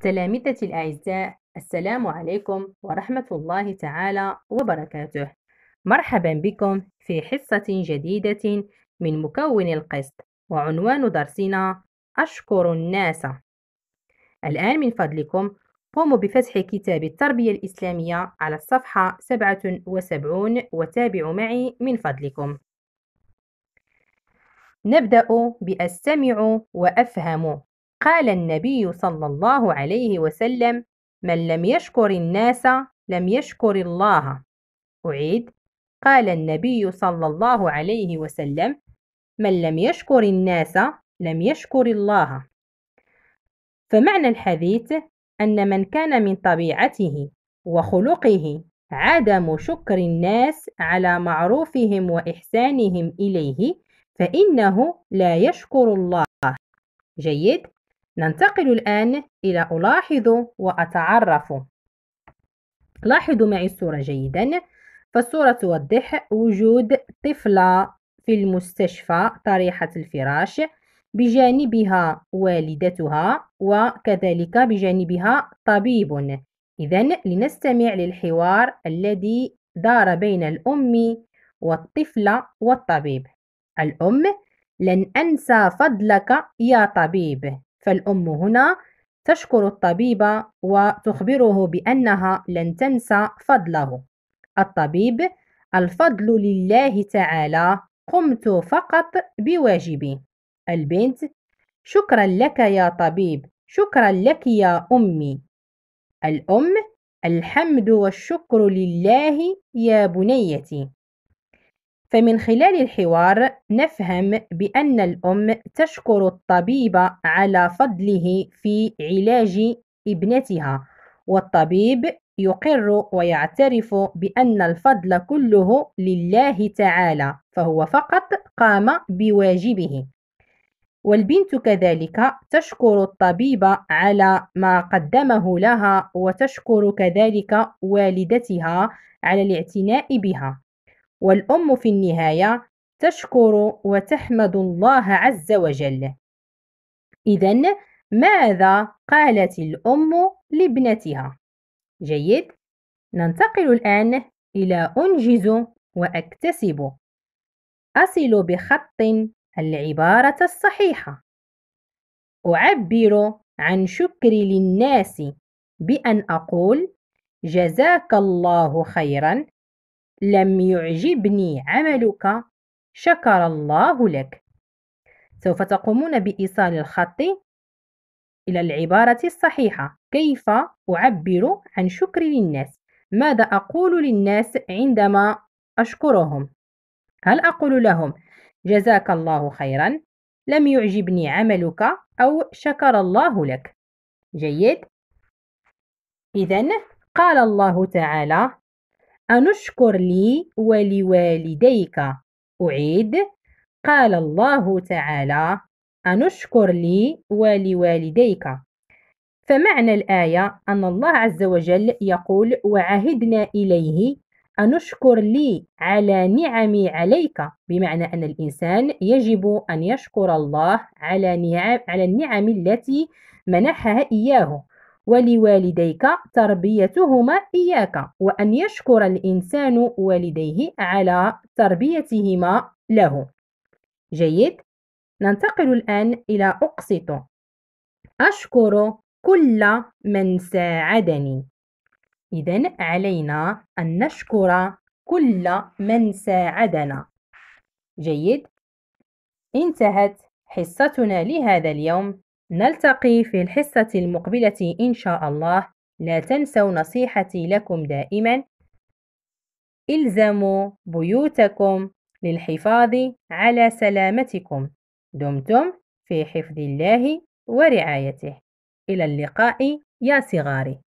تلامذتي الأعزاء السلام عليكم ورحمة الله تعالى وبركاته مرحبا بكم في حصة جديدة من مكون القسط وعنوان درسنا أشكر الناس الآن من فضلكم قوموا بفتح كتاب التربية الإسلامية على الصفحة 77 وتابعوا معي من فضلكم نبدأ بأستمع وأفهم قال النبي صلى الله عليه وسلم من لم يشكر الناس لم يشكر الله أعيد قال النبي صلى الله عليه وسلم من لم يشكر الناس لم يشكر الله فمعنى الحديث أن من كان من طبيعته وخلقه عدم شكر الناس على معروفهم وإحسانهم إليه فإنه لا يشكر الله جيد ننتقل الآن إلى ألاحظ وأتعرف لاحظوا معي الصورة جيدا فالصورة توضح وجود طفلة في المستشفى طريحة الفراش بجانبها والدتها وكذلك بجانبها طبيب إذا لنستمع للحوار الذي دار بين الأم والطفلة والطبيب الأم لن أنسى فضلك يا طبيب فالأم هنا تشكر الطبيب وتخبره بأنها لن تنسى فضله الطبيب الفضل لله تعالى قمت فقط بواجبي البنت شكرا لك يا طبيب شكرا لك يا أمي الأم الحمد والشكر لله يا بنيتي فمن خلال الحوار نفهم بأن الأم تشكر الطبيب على فضله في علاج ابنتها والطبيب يقر ويعترف بأن الفضل كله لله تعالى فهو فقط قام بواجبه والبنت كذلك تشكر الطبيب على ما قدمه لها وتشكر كذلك والدتها على الاعتناء بها والأم في النهاية تشكر وتحمد الله عز وجل إذا ماذا قالت الأم لابنتها؟ جيد ننتقل الآن إلى أنجز وأكتسب أصل بخط العبارة الصحيحة أعبر عن شكري للناس بأن أقول جزاك الله خيرا لم يعجبني عملك شكر الله لك سوف تقومون بإيصال الخط إلى العبارة الصحيحة كيف أعبر عن شكري للناس ماذا أقول للناس عندما أشكرهم هل أقول لهم جزاك الله خيرا لم يعجبني عملك أو شكر الله لك جيد إذا قال الله تعالى أنشكر لي ولوالديك أعيد قال الله تعالى أنشكر لي ولوالديك فمعنى الآية أن الله عز وجل يقول وعهدنا إليه أنشكر لي على نعمي عليك بمعنى أن الإنسان يجب أن يشكر الله على نعم- النعم التي منحها إياه ولوالديك تربيتهما إياك وأن يشكر الإنسان والديه على تربيتهما له جيد ننتقل الآن إلى أقسط أشكر كل من ساعدني إذا علينا أن نشكر كل من ساعدنا جيد انتهت حصتنا لهذا اليوم نلتقي في الحصة المقبلة إن شاء الله لا تنسوا نصيحتي لكم دائما الزموا بيوتكم للحفاظ على سلامتكم دمتم في حفظ الله ورعايته الى اللقاء يا صغاري